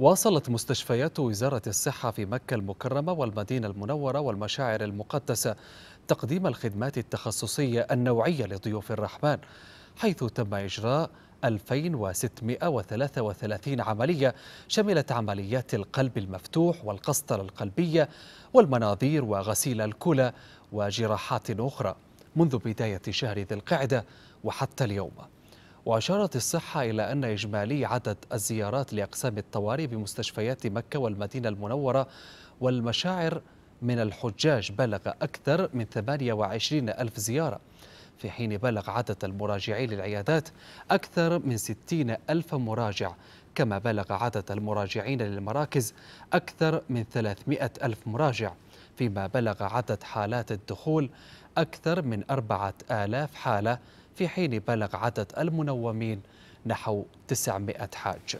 واصلت مستشفيات وزارة الصحة في مكة المكرمة والمدينة المنورة والمشاعر المقدسة تقديم الخدمات التخصصية النوعية لضيوف الرحمن حيث تم إجراء 2633 عملية شملت عمليات القلب المفتوح والقسطرة القلبية والمناظير وغسيل الكلى وجراحات أخرى منذ بداية شهر ذي القعدة وحتى اليوم وأشارت الصحة إلى أن إجمالي عدد الزيارات لأقسام الطوارئ بمستشفيات مكة والمدينة المنورة والمشاعر من الحجاج بلغ أكثر من 28 ألف زيارة في حين بلغ عدد المراجعين للعيادات أكثر من 60 ألف مراجع كما بلغ عدد المراجعين للمراكز أكثر من 300 ألف مراجع فيما بلغ عدد حالات الدخول أكثر من 4000 حالة في حين بلغ عدد المنومين نحو 900 حاج